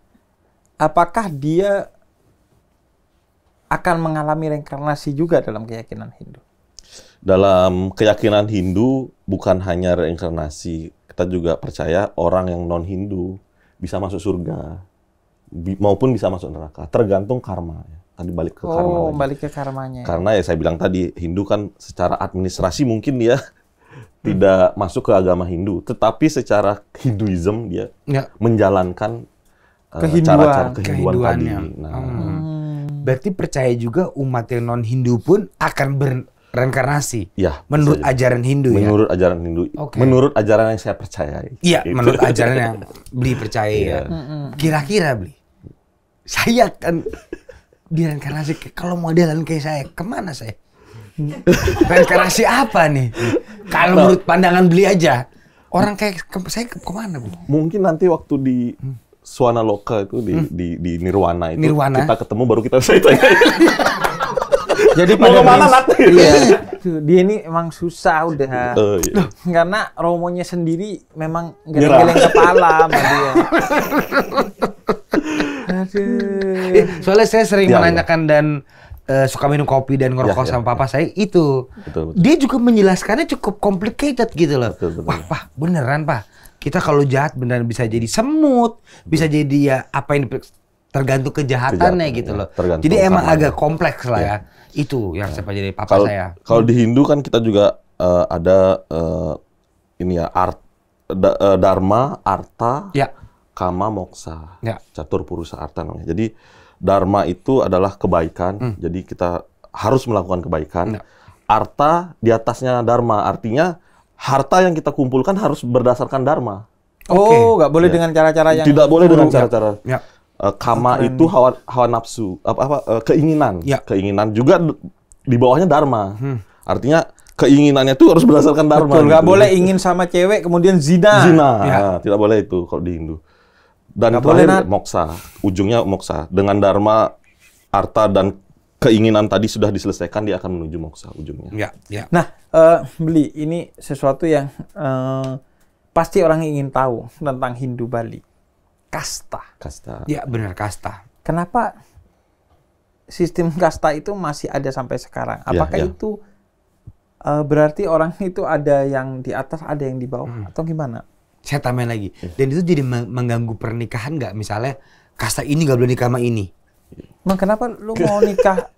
apakah dia akan mengalami reinkarnasi juga dalam keyakinan Hindu? Dalam keyakinan Hindu bukan hanya reinkarnasi, kita juga percaya orang yang non Hindu bisa masuk surga bi maupun bisa masuk neraka, tergantung karma. Tadi ya. kan balik ke oh, karma. Oh, balik ke karmanya. Karena ya saya bilang tadi Hindu kan secara administrasi mungkin dia tidak hmm. masuk ke agama Hindu, tetapi secara Hinduism dia ya. menjalankan eh, cara-cara uh, kehinduan, tadi. Nah, hmm. hmm. Berarti percaya juga umat yang non Hindu pun akan berreinkarnasi. Ya. Menurut saja. ajaran Hindu menurut ya. Menurut ajaran Hindu. Okay. Menurut ajaran yang saya percaya. Iya, gitu. menurut ajaran yang beli percaya ya. Iya. Kira-kira beli. Saya kan direinkarnasi kalau modelan kayak saya kemana saya? reinkarnasi apa nih? Kalau menurut pandangan beli aja, orang kayak ke, saya ke, mana bu? Mungkin nanti waktu di hmm. Suana Loka itu di, hmm. di, di Nirwana itu Nirwana. kita ketemu baru kita saya tanya. Jadi pada kemana mana iya. dia ini emang susah udah. Uh, iya. Karena romonya sendiri memang geleng-geleng kepala sama dia. Aduh. Eh, soalnya saya sering ya, menanyakan dan uh, suka minum kopi dan ngerokok ya, ya, sama papa ya. saya itu. Betul, betul. Dia juga menjelaskannya cukup complicated gitu loh. Betul, betul. Wah, Pak, beneran, Pak. Kita kalau jahat beneran bisa jadi semut, betul. bisa jadi ya apa yang tergantung kejahatannya Kejahatan, gitu ya. loh. Tergantung jadi emang agak kompleks lah ya. ya. Itu yang ya. saya pelajari papa kalo, saya. Kalau di Hindu kan kita juga uh, ada uh, ini ya art da, uh, dharma, arta, ya. kama, moksa. Ya. Catur purusa arta namanya. Jadi dharma itu adalah kebaikan. Hmm. Jadi kita harus melakukan kebaikan. Ya. Arta di atasnya dharma. Artinya harta yang kita kumpulkan harus berdasarkan dharma. Okay. Oh, nggak boleh ya. dengan cara-cara yang tidak boleh dengan cara-cara. Ya. Uh, eh, kama Keren. itu hawa, hawa nafsu apa apa eh, keinginan, ya. keinginan juga di bawahnya dharma. Hmm. Artinya keinginannya itu harus berdasarkan dharma. Betul, nggak gitu. boleh ingin sama cewek kemudian zina. Zina, ya. tidak boleh itu kalau di Hindu. Dan gak terakhir boleh, moksa, ujungnya moksa. Dengan dharma, arta dan keinginan tadi sudah diselesaikan, dia akan menuju moksa ujungnya. Ya, ya. Nah, uh, eh, beli ini sesuatu yang uh, pasti orang ingin tahu tentang Hindu Bali. Kasta. Kasta. Ya benar kasta. Kenapa sistem kasta itu masih ada sampai sekarang? Ya, Apakah ya, ya. itu eh, berarti orang itu ada yang di atas, ada yang di bawah, hmm. atau gimana? saya tambahin lagi. Dan itu jadi mengganggu pernikahan nggak? Misalnya kasta ini nggak boleh nikah sama ini. Bang, kenapa lu mau nikah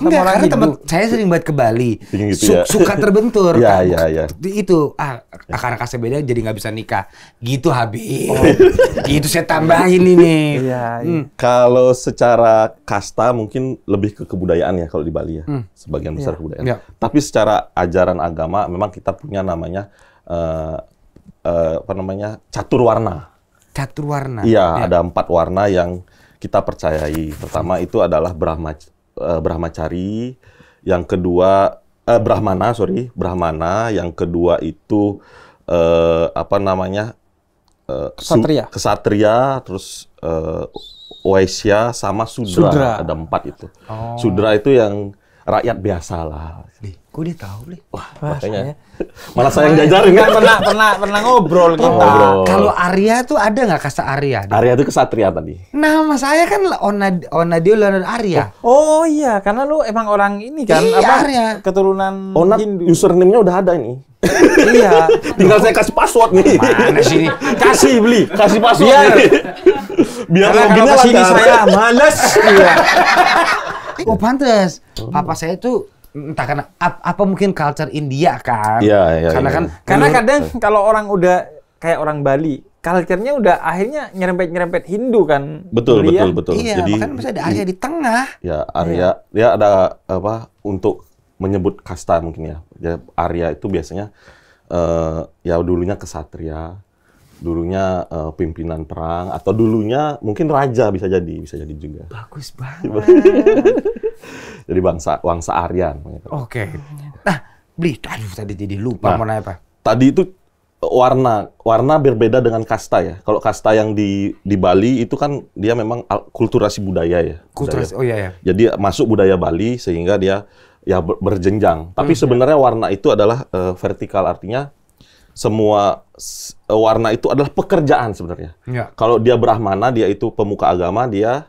Enggak, orang karena temen, saya sering buat ke Bali. Gitu Su ya. Suka terbentur. Iya, iya, iya. Itu ah akar kasih beda jadi nggak bisa nikah. Gitu habis. Oh. itu saya tambahin ini. Ya, ya. Hmm. Kalau secara kasta mungkin lebih ke kebudayaan ya kalau di Bali ya. Hmm. Sebagian besar ya. kebudayaan. Ya. Tapi secara ajaran agama memang kita punya namanya uh, Eh, apa namanya catur warna. Catur warna. Iya, ya. ada empat warna yang kita percayai. Pertama hmm. itu adalah Brahma uh, eh, Brahmacari, yang kedua uh, Brahmana, sorry, Brahmana, yang kedua itu uh, apa namanya? Uh, kesatria. Kesatria, terus uh, Oesia sama Sudra. Sudra. Ada empat itu. Oh. Sudra itu yang rakyat biasa lah. Kok dia tahu, Bli? Wah, makanya. Ya. Malah saya yang jajarin kan? pernah, pernah, pernah ngobrol kita. Kalau Arya tuh ada nggak kasa Arya? Dia? Arya tuh kesatria tadi. Nama saya kan Onad Onadio Leonard Arya. Oh, oh iya, karena lu emang orang ini kan? Iya, apa, Arya. Keturunan Onad, Hindu. username-nya udah ada ini. iya. Tinggal saya kasih password nih. Mana sini? Kasih beli, kasih password. Biar. Nih. Biar Karena kalau kesini saya malas. iya. Oh pantes. Papa saya itu entah karena ap, apa mungkin culture India kan? Iya, iya. iya karena ya. kan iya. karena kadang eh. kalau orang udah kayak orang Bali, culturenya udah akhirnya nyerempet-nyerempet Hindu kan. Betul, ya? betul, betul. Iya, Jadi kan bisa ada area di tengah. Ya, area ya ya ada apa untuk menyebut kasta mungkin ya. Jadi ya, area itu biasanya uh, ya dulunya kesatria, dulunya uh, pimpinan perang atau dulunya mungkin raja bisa jadi bisa jadi juga bagus banget iya, jadi bangsa bangsa Aryan oke okay. nah beli aduh tadi jadi lupa nah, mau nanya apa tadi itu warna warna berbeda dengan kasta ya kalau kasta yang di di Bali itu kan dia memang kulturasi budaya ya kulturasi oh iya ya jadi masuk budaya Bali sehingga dia ya berjenjang tapi hmm, sebenarnya ya. warna itu adalah uh, vertikal artinya semua Eh, warna itu adalah pekerjaan sebenarnya. Ya. Kalau dia Brahmana, dia itu pemuka agama, dia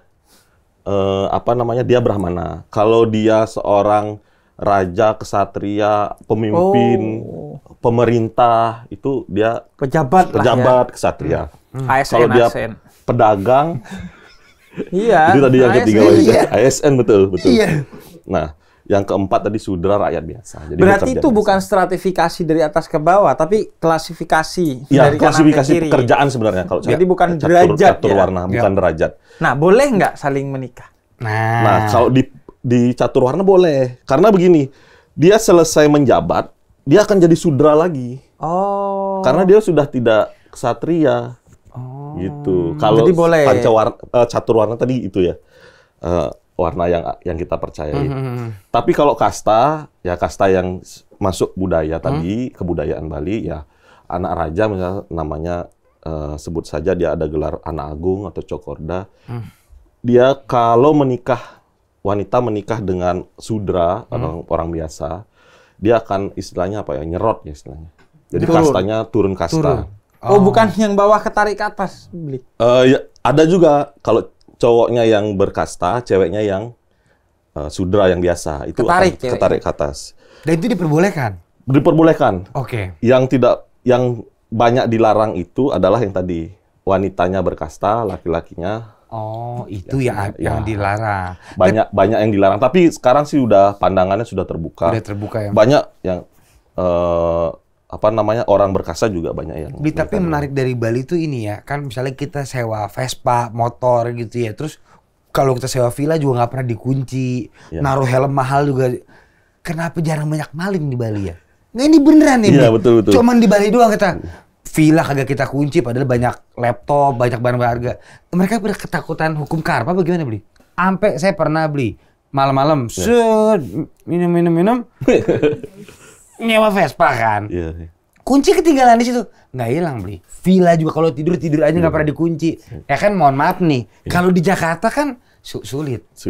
eh, apa namanya? Dia Brahmana. Kalau dia seorang raja, kesatria, pemimpin, oh. pemerintah, itu dia pejabat, ya. pejabat, ya. kesatria. Hmm. hmm. Kalau dia ASN. pedagang, iya. itu tadi yang ketiga iya. ASN betul betul. Iya. Nah, yang keempat tadi sudra rakyat biasa. Jadi Berarti itu biasa. bukan stratifikasi dari atas ke bawah, tapi klasifikasi ya, dari klasifikasi kanan ke kiri. pekerjaan sebenarnya kalau Jadi saya, bukan catur, derajat catur ya. warna, ya. bukan derajat. Nah, boleh nggak saling menikah? Nah, nah kalau di di catur warna boleh. Karena begini, dia selesai menjabat, dia akan jadi sudra lagi. Oh. Karena dia sudah tidak ksatria. Oh. Gitu. Kalau Jadi boleh. uh, catur warna tadi itu ya. Uh, warna yang yang kita percayai. Mm hmm, -hmm. Tapi kalau kasta, ya kasta yang masuk budaya hmm. tadi, mm. kebudayaan Bali, ya anak raja misalnya namanya uh, sebut saja dia ada gelar anak agung atau cokorda. Mm. Dia kalau menikah wanita menikah dengan sudra mm. orang orang biasa, dia akan istilahnya apa ya nyerot ya istilahnya. Jadi turun. kastanya turun kasta. Turun. Oh. oh, bukan yang bawah ketarik atas, Uh, ya, ada juga kalau cowoknya yang berkasta, ceweknya yang uh, sudra yang biasa. Itu ketarik, akan ketarik ke atas. Dan itu diperbolehkan. Diperbolehkan. Oke. Okay. Yang tidak yang banyak dilarang itu adalah yang tadi wanitanya berkasta, laki-lakinya Oh, itu ya, ya yang dilarang. Banyak Dan, banyak yang dilarang. Tapi sekarang sih udah pandangannya sudah terbuka. Sudah terbuka ya. Banyak yang eh, apa namanya orang berkasa juga banyak yang. Bi, tapi menarik dari Bali itu ini ya, kan misalnya kita sewa Vespa, motor gitu ya, terus kalau kita sewa villa juga nggak pernah dikunci, ya. naruh helm mahal juga. Kenapa jarang banyak maling di Bali ya? Nah ini beneran ini. ya, betul betul. Cuman di Bali doang kita villa kagak kita kunci padahal banyak laptop, banyak barang berharga. Mereka pada ketakutan hukum karma bagaimana beli? sampai saya pernah beli malam-malam, ya. minum minum minum. nyewa Vespa kan. Iya, iya. Kunci ketinggalan di situ. Nggak hilang, beli. Villa juga kalau tidur tidur aja nggak iya. pernah dikunci. Iya. Ya kan mohon maaf nih. Kalau di Jakarta kan su sulit.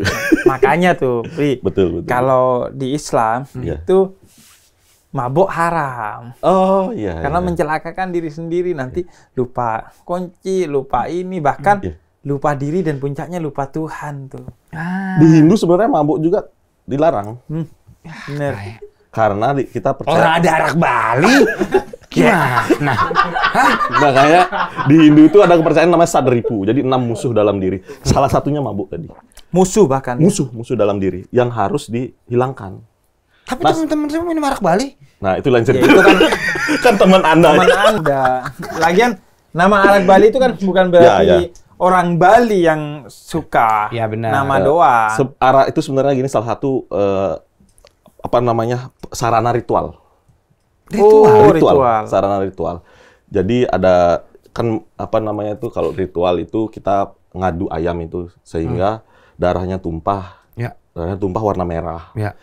Makanya tuh, Bli. betul, betul. Kalau di Islam yeah. itu mabok haram. Oh iya. Karena iya. mencelakakan diri sendiri nanti iya. lupa kunci, lupa ini bahkan iya. lupa diri dan puncaknya lupa Tuhan tuh. Ah. Di Hindu sebenarnya mabuk juga dilarang. Hmm. Bener karena di, kita percaya orang ada arak Bali iya. gimana nah makanya di Hindu itu ada kepercayaan namanya sadripu jadi enam musuh dalam diri salah satunya mabuk tadi musuh bahkan musuh musuh dalam diri yang harus dihilangkan tapi nah, teman-teman saya minum arak Bali nah itu lain cerita ya, itu kan kan teman anda teman ya. anda lagian nama arak Bali itu kan bukan berarti ya, ya orang Bali yang suka ya, benar. nama ya. doa arak itu sebenarnya gini salah satu uh, apa namanya sarana ritual. Ritual. Oh, oh, ritual. ritual. Sarana ritual. Jadi ada kan apa namanya itu kalau ritual itu kita ngadu ayam itu sehingga hmm. darahnya tumpah. Ya. Darahnya tumpah warna merah. Ya.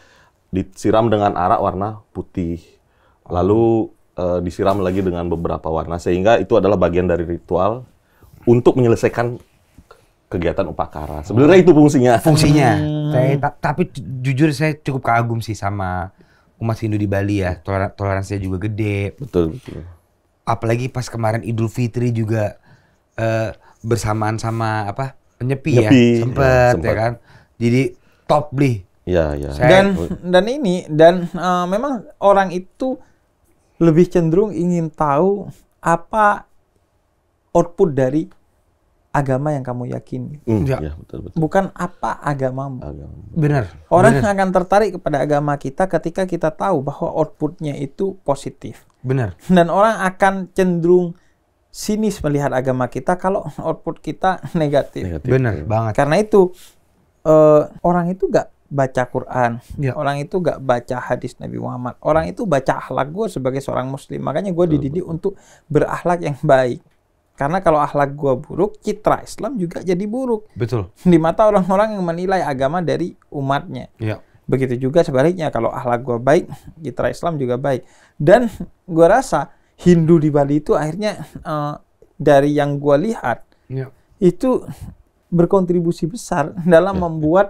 Disiram dengan arak warna putih. Oh. Lalu uh, disiram lagi dengan beberapa warna sehingga itu adalah bagian dari ritual untuk menyelesaikan kegiatan upacara Sebenarnya itu fungsinya. Fungsinya. Hmm. Saya tapi jujur saya cukup kagum sih sama umat Hindu di Bali ya. Toleran toleransinya juga gede. Betul, Apalagi pas kemarin Idul Fitri juga uh, bersamaan sama apa? Penyepi, ya. Sempet, ya, sempet ya kan. Jadi top beli. ya Saya, Dan dan ini dan uh, memang orang itu lebih cenderung ingin tahu apa output dari agama yang kamu yakini. Mm, ya. ya, betul, betul. Bukan apa agamamu. Agama. Benar. Orang Bener. akan tertarik kepada agama kita ketika kita tahu bahwa outputnya itu positif. Benar. Dan orang akan cenderung sinis melihat agama kita kalau output kita negatif. negatif. Benar banget. Karena itu uh, orang itu gak baca Quran, ya. orang itu gak baca hadis Nabi Muhammad, orang itu baca akhlak gue sebagai seorang Muslim. Makanya gue dididik betul. untuk berakhlak yang baik. Karena kalau akhlak gue buruk, citra Islam juga jadi buruk. Betul. Di mata orang-orang yang menilai agama dari umatnya. Iya. Begitu juga sebaliknya, kalau akhlak gue baik, citra Islam juga baik. Dan gue rasa Hindu di Bali itu akhirnya uh, dari yang gue lihat ya. itu berkontribusi besar dalam ya. ya. membuat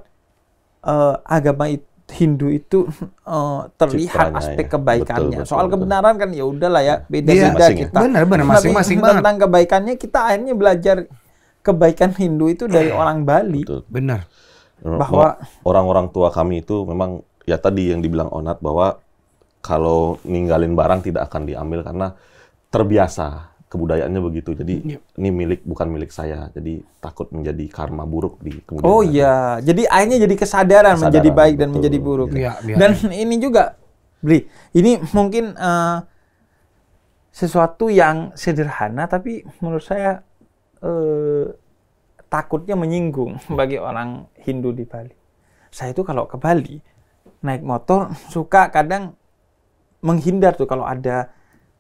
uh, agama itu Hindu itu uh, terlihat Cipranya aspek ya. kebaikannya. Betul, betul, Soal betul, kebenaran kan ya udahlah ya beda-beda iya, kita. Benar-benar masing-masing tentang kebaikannya kita akhirnya belajar kebaikan Hindu itu dari iya, orang Bali. Betul. Benar. Bahwa orang-orang tua kami itu memang ya tadi yang dibilang Onat bahwa kalau ninggalin barang tidak akan diambil karena terbiasa kebudayaannya begitu. Jadi yeah. ini milik bukan milik saya. Jadi takut menjadi karma buruk di kemudian. Oh iya, jadi akhirnya jadi kesadaran, kesadaran menjadi baik betul. dan menjadi buruk. Ya, Dan ini juga Bri, ini mungkin uh, sesuatu yang sederhana tapi menurut saya uh, takutnya menyinggung bagi orang Hindu di Bali. Saya itu kalau ke Bali naik motor suka kadang menghindar tuh kalau ada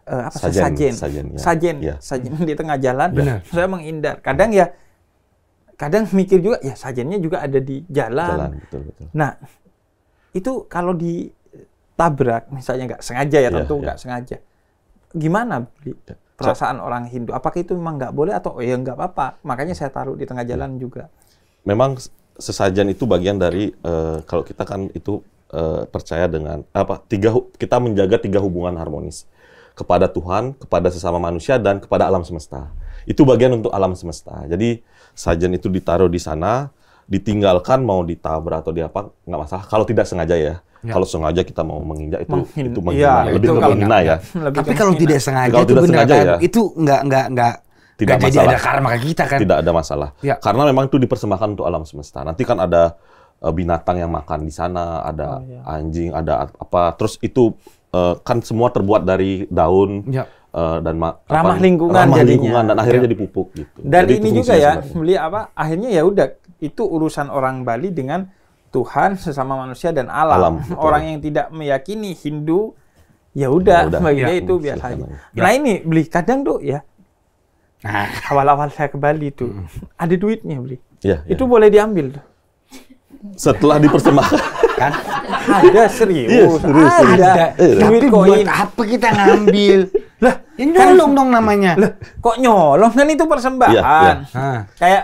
uh, apa sajen sajen sajen, ya. sajen, ya. sajen di tengah jalan Benar. saya menghindar kadang ya kadang mikir juga ya sajennya juga ada di jalan, jalan betul, betul. nah itu kalau ditabrak misalnya nggak sengaja ya, ya tentu ya. nggak ya. sengaja gimana ya, perasaan orang Hindu apakah itu memang nggak boleh atau ya nggak apa-apa makanya saya taruh di tengah jalan ya. juga memang sesajen itu bagian dari uh, kalau kita kan itu uh, percaya dengan apa tiga kita menjaga tiga hubungan harmonis kepada Tuhan, kepada sesama manusia, dan kepada alam semesta. Itu bagian untuk alam semesta. Jadi sajen itu ditaruh di sana, ditinggalkan mau ditabrak atau diapa nggak masalah. Kalau tidak sengaja ya. Ya. Kalau sengaja kita mau menginjak itu Menghin, itu ya, menghina, ya, lebih itu menghina ya. Lebih Tapi kalau tidak sengaja kalau itu tidak sengaja, kan, ya. itu nggak nggak nggak tidak masalah. jadi ada karma kita kan. Tidak ada masalah. Ya. Karena memang itu dipersembahkan untuk alam semesta. Nanti kan ada eh, binatang yang makan di sana, ada oh, ya. anjing, ada apa. Terus itu Eh, kan semua terbuat dari daun ya. uh, dan ma- ramah lingkungan ramah jadinya. lingkungan dan akhirnya ya. jadi pupuk gitu. Dan jadi ini juga ya beli apa akhirnya ya udah itu urusan orang Bali dengan Tuhan sesama manusia dan alam. alam orang yang tidak meyakini Hindu ya udah bagi ya. Iya, itu biasa aja. Ya. Nah ini beli kadang tuh ya nah. awal-awal saya ke Bali tuh hmm. ada duitnya beli. Ya, itu boleh diambil tuh. Setelah dipersembahkan. kan ada serius, ya, serius ada duit Tapi koin apa kita ngambil lah ya kan nyolong dong namanya lah kok nyolong kan itu persembahan ya, ya. kayak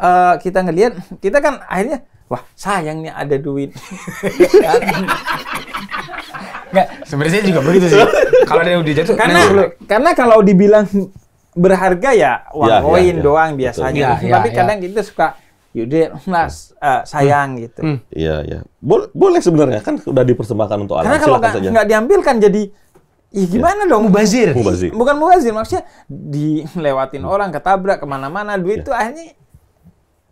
uh, kita ngelihat kita kan akhirnya wah sayangnya ada duit Enggak, sebenarnya juga begitu sih. kalau ada yang udah jatuh, karena karena kalau dibilang berharga ya uang koin ya, ya, ya. doang biasanya. ya, Ya, Tapi ya, kadang kita suka Yudi Mas uh, sayang hmm. gitu. Iya hmm. iya. iya. Bo boleh sebenarnya kan udah dipersembahkan untuk alam. Karena kalau nggak diambil kan jadi Ih, iya. gimana ya. dong? Mubazir. mubazir. Bukan mubazir, maksudnya dilewatin hmm. orang, ketabrak kemana-mana, duit itu ya. akhirnya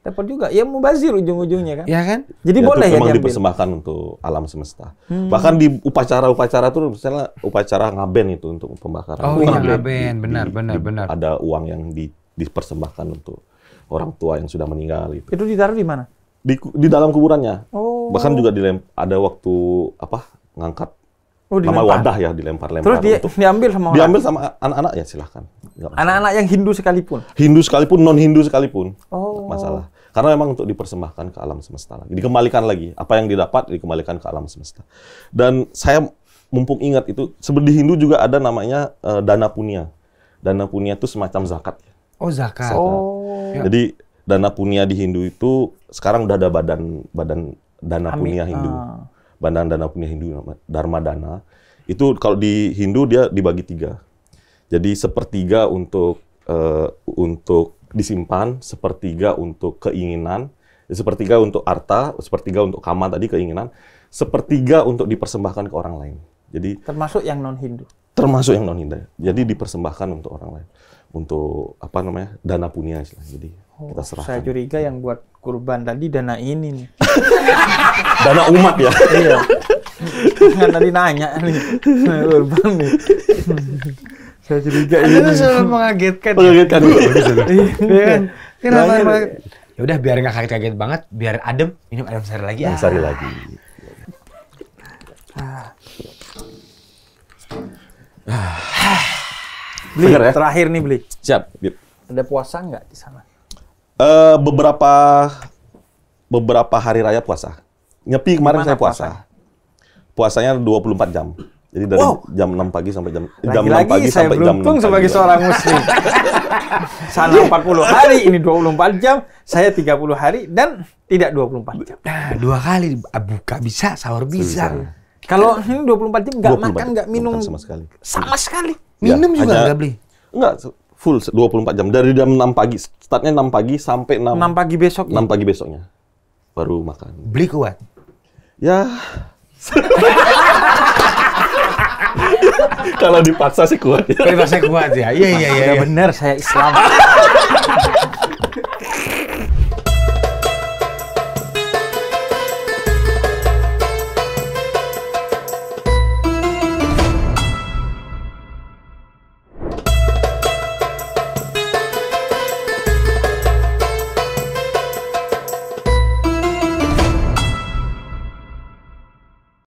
dapat juga. Ya mubazir ujung-ujungnya kan. Iya kan? Jadi ya, boleh ya memang dipersembahkan untuk alam semesta. Hmm. Bahkan di upacara-upacara tuh misalnya upacara ngaben itu untuk pembakaran. Oh, iya, ngaben, benar, benar, benar. Ada uang yang di, dipersembahkan untuk orang tua yang sudah meninggal itu. Itu ditaruh di mana? Di, di dalam kuburannya. Oh. Bahkan juga dilem ada waktu apa ngangkat Oh, nama wadah ya dilempar-lempar. Terus dia, gitu. diambil sama orang. Diambil sama anak-anak ya silahkan. Anak-anak yang Hindu sekalipun. Hindu sekalipun, non Hindu sekalipun. Oh. Masalah. Karena memang untuk dipersembahkan ke alam semesta lagi. Dikembalikan lagi. Apa yang didapat dikembalikan ke alam semesta. Dan saya mumpung ingat itu seperti Hindu juga ada namanya uh, dana punya. Dana punya itu semacam zakat. Ya. Oh, zakat. zakat. Oh. Iya. Jadi dana punia di Hindu itu sekarang udah ada badan badan dana Amin. punia Hindu. Ah. Badan dana punia Hindu Dharma Dana. Itu kalau di Hindu dia dibagi tiga. Jadi sepertiga untuk uh, untuk disimpan, sepertiga untuk keinginan, sepertiga untuk harta, sepertiga untuk kama tadi keinginan, sepertiga untuk dipersembahkan ke orang lain. Jadi termasuk yang non Hindu. Termasuk yang non Hindu. Jadi dipersembahkan untuk orang lain untuk apa namanya dana punya, Jadi oh, kita serahkan. Saya curiga yang buat kurban tadi dana ini nih. dana umat ya. iya. Nggak tadi nanya nih kurban nih. saya curiga Anda ini. Itu mengagetkan. Mengagetkan. Iya, iya, kan? iya. Kenapa? Ya udah biar nggak kaget-kaget banget, biar adem, minum adem sari lagi. Adem sari lagi. ah. ah. Beli, ya? terakhir nih beli. Siap. Ada puasa nggak di sana? Uh, beberapa beberapa hari raya puasa. Nyepi kemarin Dimana saya puasa. Puasanya? Puasanya 24 jam. Jadi dari wow. jam 6 pagi sampai jam Lagi jam 6 pagi saya sampai jam 6 sebagai pagi. seorang muslim. Sana 40 hari, ini 24 jam, saya 30 hari dan tidak 24 jam. Nah, nah, dua kali ah, buka bisa, sahur bisa. bisa. Ya. Kalau ini 24 jam nggak makan, nggak minum sama sekali. Sama sekali. Ya, Minum ya, juga hanya, enggak beli? Enggak, full 24 jam. Dari jam 6 pagi, startnya 6 pagi sampai 6... 6 pagi besok. 6 ya? pagi besoknya. Baru makan. Beli kuat? Ya... Kalau dipaksa sih kuat. Ya. Dipaksa kuat ya. Iya iya iya. Ya, ya, Ya. Benar saya Islam.